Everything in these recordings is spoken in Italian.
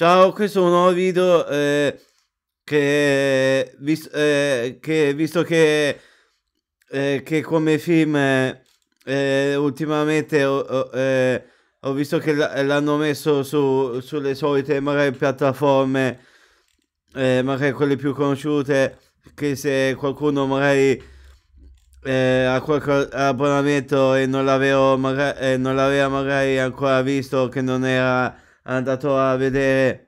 Ciao, questo è un nuovo video eh, che, vis eh, che, visto che, eh, che come film eh, ultimamente eh, ho, visto che l'hanno messo su, sulle solite magari piattaforme, eh, magari quelle più conosciute, che se qualcuno magari ha qualche abbonamento e non l'aveva magari, magari ancora visto che non era andato a vedere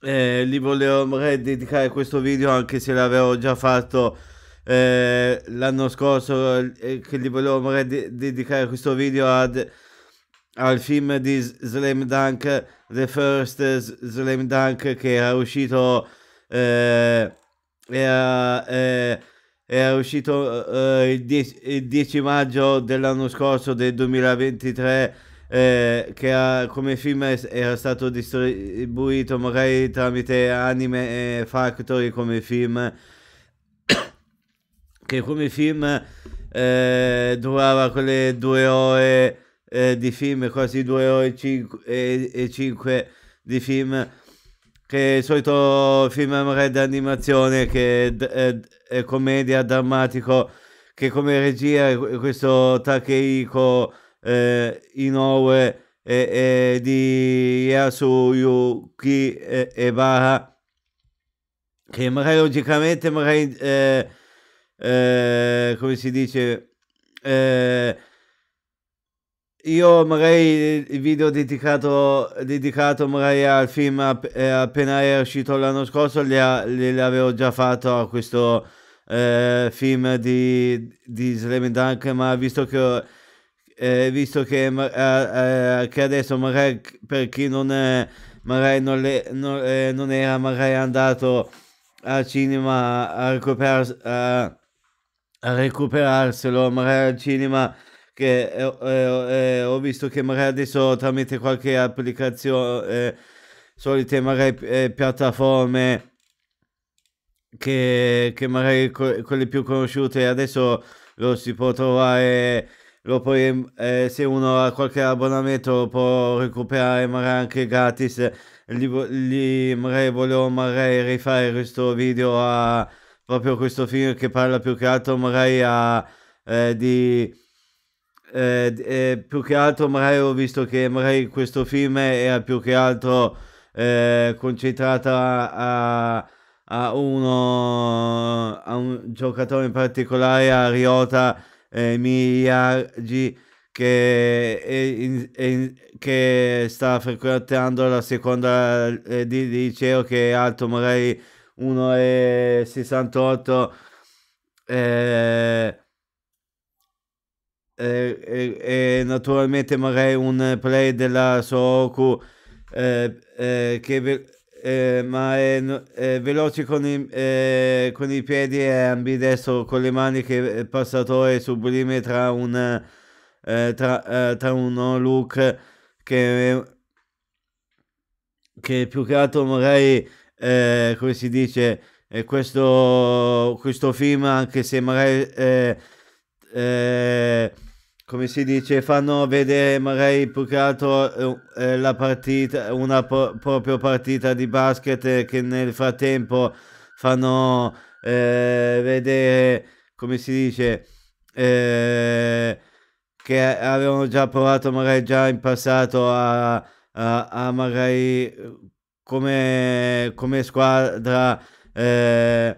eh, li volevo dedicare questo video anche se l'avevo già fatto eh, l'anno scorso eh, che gli volevo dedicare questo video ad, al film di Slam Dunk The First Slam Dunk che era uscito eh, era, eh, era uscito eh, il 10, il 10 maggio dell'anno scorso del 2023 eh, che ha, come film era stato distribuito magari tramite Anime Factory come film che come film eh, durava quelle due ore eh, di film, quasi due ore e cinque, e, e cinque di film che è il solito film magari d'animazione che è, è commedia drammatico che come regia questo Takeiko eh, Inoue e, e di Yasuyuki e, e Baha che magari logicamente magari eh, eh, come si dice eh, io magari il video dedicato, dedicato magari al film app, appena è uscito l'anno scorso l'avevo già fatto a questo eh, film di, di Slam Dunk ma visto che eh, visto che, eh, eh, che, adesso magari per chi non, magari non, le, non, eh, non era magari andato al cinema a, recuperars a, a recuperarselo, magari al cinema che eh, eh, eh, ho visto che magari adesso tramite qualche applicazione, eh, solite magari piattaforme che, che magari co quelle più conosciute adesso lo si può trovare lo puoi, eh, se uno ha qualche abbonamento lo può recuperare magari anche gratis, li, li magari volevo magari rifare questo video a proprio questo film che parla più che altro magari a, eh, di... Eh, eh più che altro magari ho visto che magari questo film era più che altro eh, concentrato a a uno a un giocatore in particolare a Riota eh, Miyagi che, è, è, che, sta frequentando la seconda eh, di liceo che è alto magari 1,68 eh, e naturalmente magari un play della Soroku eh, eh, che eh, ma è, è, veloce con i, eh, con i piedi e ambidestro con le mani che è eh, passatore sublime tra un eh, tra, eh, tra uno look che, che più che altro magari eh, come si dice questo, questo film anche se magari come si dice, fanno vedere magari più che altro eh, eh la partita, una pro- propria partita di basket che nel frattempo fanno eh, vedere, come si dice, eh, che avevano già provato magari già in passato a, a, a magari come, come squadra eh,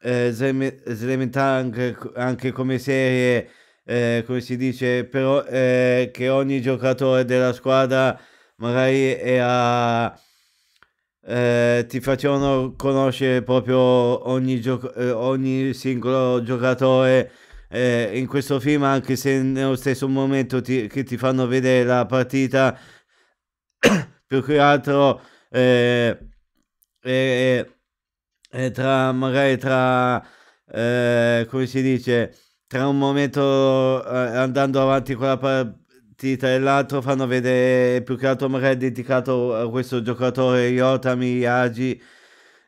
eh, anche, anche come serie eh, come si dice, però, eh, che ogni giocatore della squadra magari era, eh, ti facevano conoscere proprio ogni, gioco, eh, ogni singolo giocatore eh, in questo film, anche se nello stesso momento ti, che ti fanno vedere la partita, più che altro eh, tra magari tra come si dice tra un momento eh, andando avanti con la partita e l'altro fanno vedere più che altro magari dedicato a eh, questo giocatore Iota Miyagi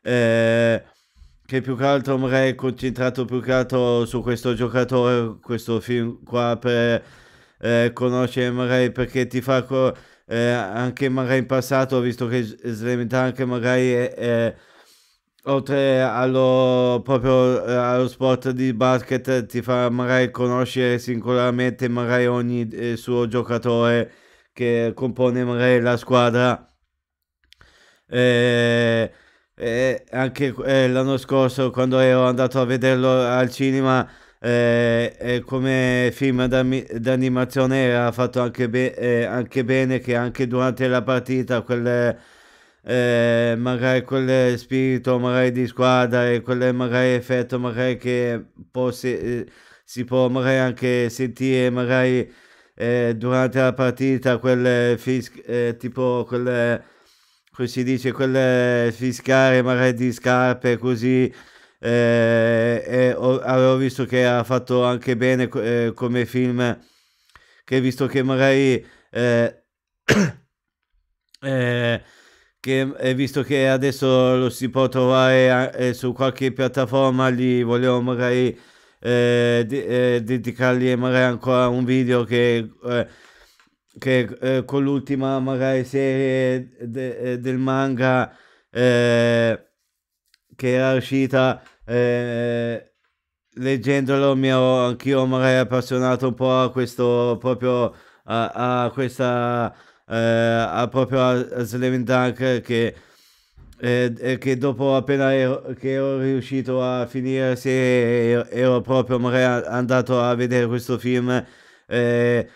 eh, che più che altro magari è concentrato più che altro su questo giocatore questo film qua per eh, conoscere magari perché ti fa co- eh, anche magari in passato visto che Slam anche magari è eh, oltre allo, proprio eh, allo sport di basket ti fa magari conoscere singolarmente magari ogni eh, suo giocatore che compone magari la squadra eh, eh anche eh, l'anno scorso quando ero andato a vederlo al cinema eh, come film d'animazione era fatto anche, be anche, bene che anche durante la partita quelle eh, magari quel spirito magari di squadra e quel magari effetto magari che può se, eh, si può magari anche sentire magari eh, durante la partita quel fis- eh, tipo quel come si dice quel fiscare magari di scarpe così eh, ho, avevo visto che ha fatto anche bene eh, come film che visto che magari che eh, visto che adesso lo si può trovare eh, eh su qualche piattaforma lì volevo magari eh, di, eh, dedicargli magari ancora un video che, eh, che con l'ultima magari serie de, del manga che era uscita leggendolo mi ho anch'io magari appassionato un po' a questo proprio a, a questa eh, proprio a, a Slam Dunk che, eh, eh, che, dopo appena ero, che ero riuscito a finire se ero, ero proprio magari andato a vedere questo film eh,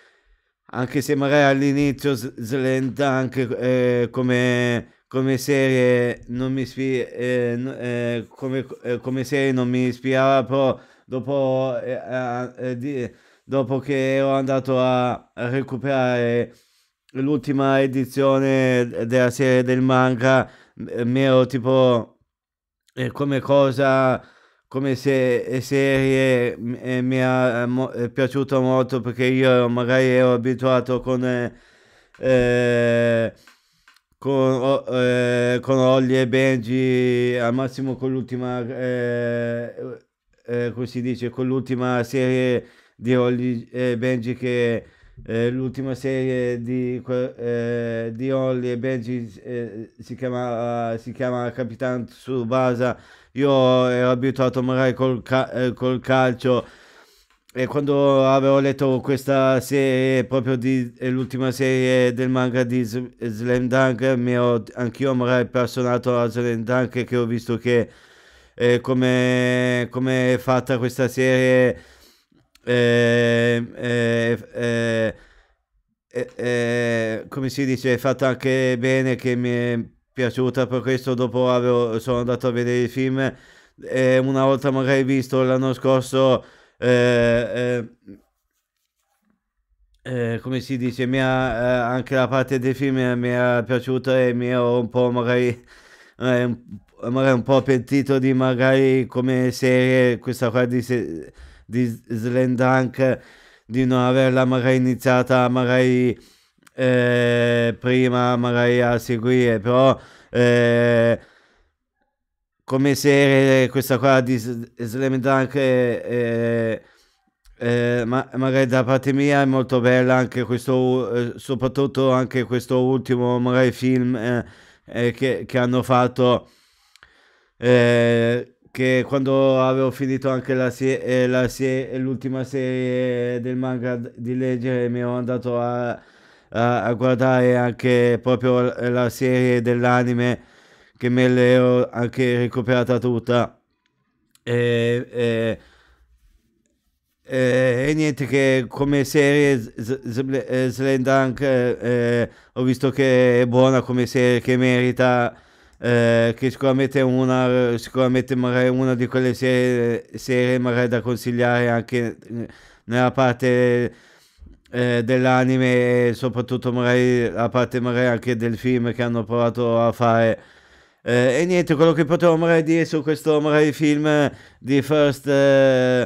anche se magari all'inizio Slam Dunk eh, come come serie non mi spi- eh, eh, come, eh, come, serie non mi ispirava però dopo, eh, di, dopo che ero andato a recuperare l'ultima edizione della serie del manga mi ero tipo eh, come cosa come se eh, serie eh, mi ha, eh, mo- è piaciuto molto perché io magari ero abituato con eh, con, eh, con eh, Ollie e Benji al massimo con l'ultima come si dice con l'ultima serie di Ollie e Benji che eh, l'ultima serie di, eh, di Holly e Benji eh, si, chiama, si chiama Capitan Tsubasa. Io ero abituato magari col, ca- eh, col calcio e quando avevo letto questa serie, proprio di, eh, l'ultima serie del manga di Slam Dunk, mi ero anch'io magari personato a Slam Dunk che ho visto che eh, come, come è fatta questa serie Ehm, eh, eh, eh, eh, come si dice, è fatta anche bene che mi è piaciuta per questo dopo avevo, sono andato a vedere il film eh, una volta magari visto l'anno scorso eh, eh, eh come si dice mi ha, anche la parte del film mi è piaciuta e mi ero un po' magari, magari un po' pentito di magari come serie questa qua di se, di Slam Dunk, di non averla magari iniziata magari eh, prima, magari a seguire, però eh, come serie questa qua di Slam Dunk eh, eh, eh, ma, magari da parte mia è molto bella anche questo, eh, soprattutto anche questo ultimo magari film che, che, hanno fatto eh, che quando avevo finito anche la se- eh, la se- l'ultima serie del manga di leggere mi ero andato a, a, a guardare anche proprio la serie dell'anime che me l'ero anche recuperata tutta e, e, e, e niente che come serie eh, Slendunk Dunk eh, eh, ho visto che è buona come serie che merita eh, che sicuramente è una, sicuramente una di quelle serie, serie magari da consigliare anche eh, nella parte eh, dell'anime e soprattutto magari la parte magari anche del film che hanno provato a fare. Eh, e niente, quello che potevo magari dire su questo magari film di First eh,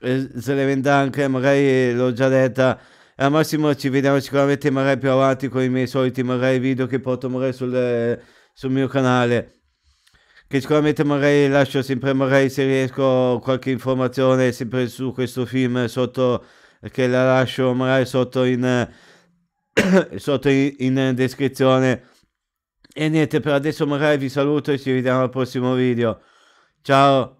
eh Sleven Dunk, magari l'ho già detta, al massimo ci vediamo sicuramente magari più avanti con i miei soliti magari video che porto magari sul sul mio canale che sicuramente magari lascio sempre magari se riesco qualche informazione sempre su questo film sotto che la lascio magari sotto in sotto in, in descrizione e niente per adesso magari vi saluto e ci vediamo al prossimo video ciao